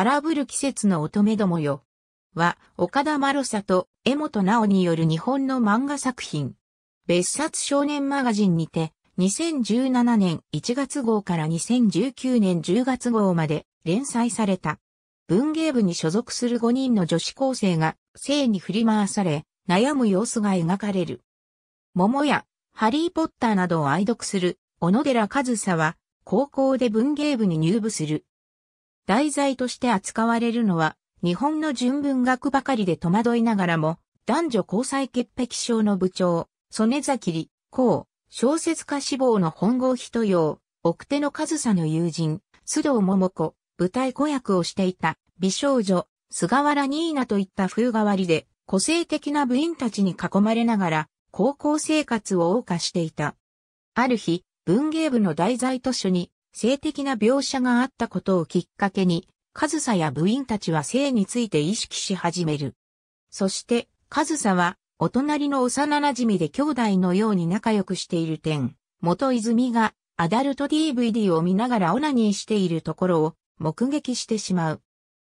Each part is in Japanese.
荒ぶる季節の乙女どもよ。は、岡田まろさと江本直による日本の漫画作品。別冊少年マガジンにて、2017年1月号から2019年10月号まで連載された。文芸部に所属する5人の女子高生が性に振り回され、悩む様子が描かれる。桃や、ハリーポッターなどを愛読する、小野寺和沙は、高校で文芸部に入部する。題材として扱われるのは、日本の純文学ばかりで戸惑いながらも、男女交際潔癖症の部長、曽根崎里、こ小説家志望の本郷人用、奥手の上総の友人、須藤桃子、舞台子役をしていた、美少女、菅原新名といった風変わりで、個性的な部員たちに囲まれながら、高校生活を謳歌していた。ある日、文芸部の題材図書に、性的な描写があったことをきっかけに、上総や部員たちは性について意識し始める。そして、上総は、お隣の幼馴染で兄弟のように仲良くしている点、元泉がアダルト DVD を見ながらオナニーしているところを目撃してしまう。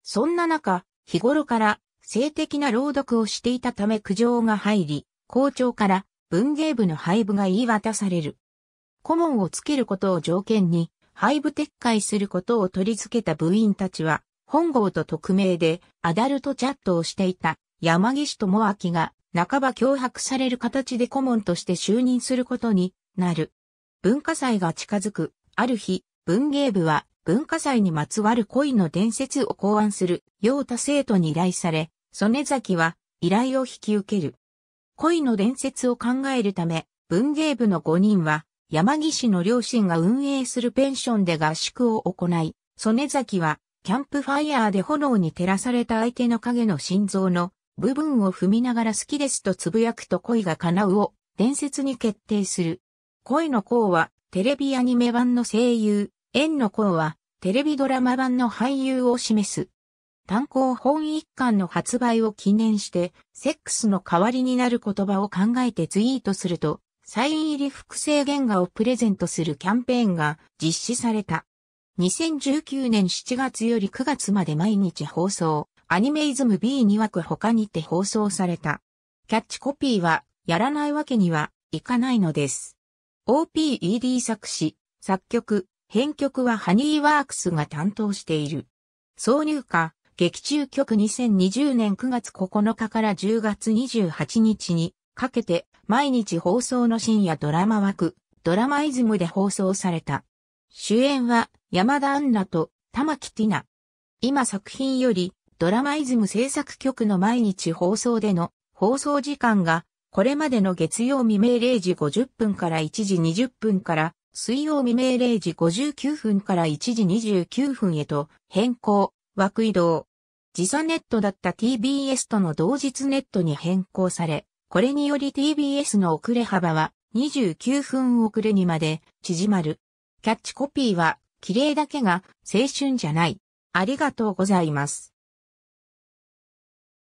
そんな中、日頃から性的な朗読をしていたため苦情が入り、校長から文芸部の配部が言い渡される。顧問をつけることを条件に、廃部撤回することを取り付けた部員たちは、本郷と匿名でアダルトチャットをしていた山岸智明が半ば脅迫される形で顧問として就任することになる。文化祭が近づく、ある日、文芸部は文化祭にまつわる恋の伝説を考案する、陽太生徒に依頼され、曽根崎は依頼を引き受ける。恋の伝説を考えるため、文芸部の5人は山岸の両親が運営するペンションで合宿を行い、曽根崎は、キャンプファイヤーで炎に照らされた相手の影の心臓の部分を踏みながら好きですと呟くと恋が叶うを伝説に決定する。恋の子はテレビアニメ版の声優、縁の子はテレビドラマ版の俳優を示す。単行本一巻の発売を記念して、セックスの代わりになる言葉を考えてツイートすると、サイン入り複製原画をプレゼントするキャンペーンが実施された。2019年7月より9月まで毎日放送、アニメイズム B2 枠他にて放送された。キャッチコピーは、やらないわけにはいかないのです。OPED 作詞、作曲、編曲はハニーワークスが担当している。挿入歌、劇中曲2020年9月9日から10月28日にかけて毎日放送の深夜ドラマ枠、ドラマイズムで放送された。主演は山田アンナと玉木ティナ。今作品よりドラマイズム制作局の毎日放送での放送時間がこれまでの月曜未明0時50分から1時20分から水曜未明0時59分から1時29分へと変更、枠移動。時差ネットだった TBS との同日ネットに変更され、これにより TBS の遅れ幅は29分遅れにまで縮まる。キャッチコピーは、綺麗だけが青春じゃない。ありがとうございます。